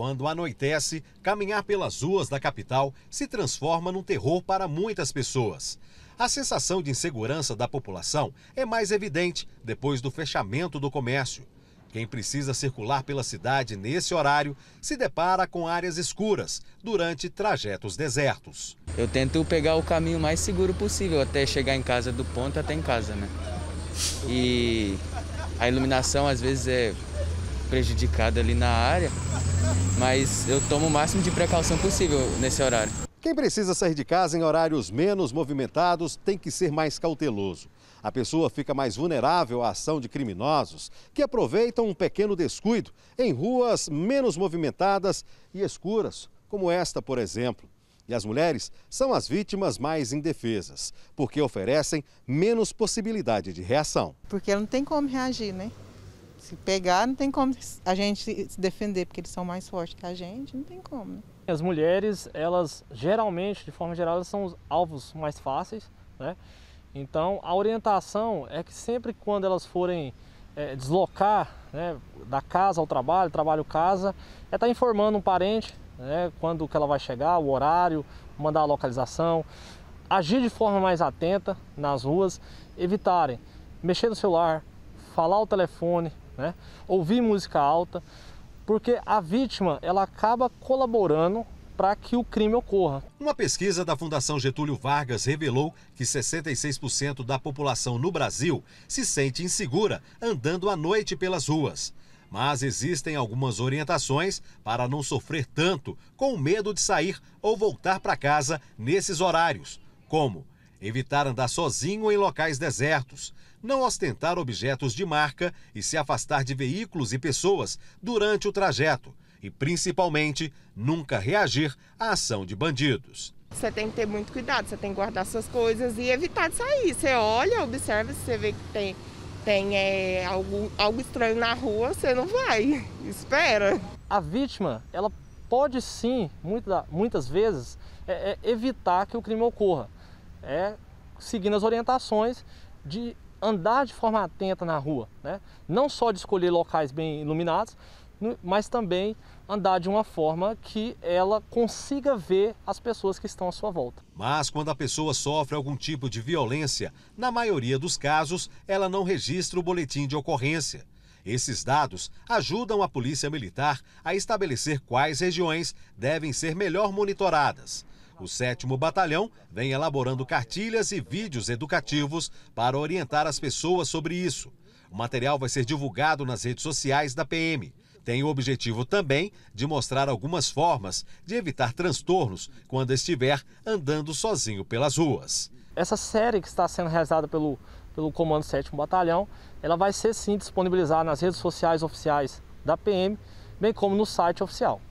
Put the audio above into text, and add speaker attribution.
Speaker 1: Quando anoitece, caminhar pelas ruas da capital se transforma num terror para muitas pessoas. A sensação de insegurança da população é mais evidente depois do fechamento do comércio. Quem precisa circular pela cidade nesse horário se depara com áreas escuras durante trajetos desertos.
Speaker 2: Eu tento pegar o caminho mais seguro possível até chegar em casa do ponto até em casa, né? E a iluminação às vezes é prejudicado ali na área, mas eu tomo o máximo de precaução possível nesse horário.
Speaker 1: Quem precisa sair de casa em horários menos movimentados tem que ser mais cauteloso. A pessoa fica mais vulnerável à ação de criminosos que aproveitam um pequeno descuido em ruas menos movimentadas e escuras, como esta, por exemplo. E as mulheres são as vítimas mais indefesas, porque oferecem menos possibilidade de reação.
Speaker 2: Porque ela não tem como reagir, né? Se pegar, não tem como a gente se defender, porque eles são mais fortes que a gente, não tem como. Né? As mulheres, elas geralmente, de forma geral, são os alvos mais fáceis, né? Então, a orientação é que sempre quando elas forem é, deslocar né, da casa ao trabalho, trabalho-casa, é estar tá informando um parente né, quando que ela vai chegar, o horário, mandar a localização, agir de forma mais atenta nas ruas, evitarem mexer no celular, falar o telefone, né? Ouvir música alta, porque a vítima ela acaba colaborando para que o crime ocorra.
Speaker 1: Uma pesquisa da Fundação Getúlio Vargas revelou que 66% da população no Brasil se sente insegura andando à noite pelas ruas. Mas existem algumas orientações para não sofrer tanto com o medo de sair ou voltar para casa nesses horários, como evitar andar sozinho em locais desertos, não ostentar objetos de marca e se afastar de veículos e pessoas durante o trajeto e, principalmente, nunca reagir à ação de bandidos.
Speaker 2: Você tem que ter muito cuidado, você tem que guardar suas coisas e evitar de sair. Você olha, observa, se você vê que tem, tem é, algo, algo estranho na rua, você não vai, espera. A vítima, ela pode sim, muita, muitas vezes, é, é, evitar que o crime ocorra é seguindo as orientações de andar de forma atenta na rua, né? não só de escolher locais bem iluminados, mas também andar de uma forma que ela consiga ver as pessoas que estão à sua volta. Mas quando a
Speaker 1: pessoa sofre algum tipo de violência, na maioria dos casos, ela não registra o boletim de ocorrência. Esses dados ajudam a Polícia Militar a estabelecer quais regiões devem ser melhor monitoradas. O 7 Batalhão vem elaborando cartilhas e vídeos educativos para orientar as pessoas sobre isso. O material vai ser divulgado nas redes sociais da PM. Tem o objetivo também de mostrar algumas formas de evitar transtornos quando estiver andando sozinho pelas ruas.
Speaker 2: Essa série que está sendo realizada pelo, pelo Comando 7 Batalhão, ela vai ser sim disponibilizada nas redes sociais oficiais da PM, bem como no site oficial.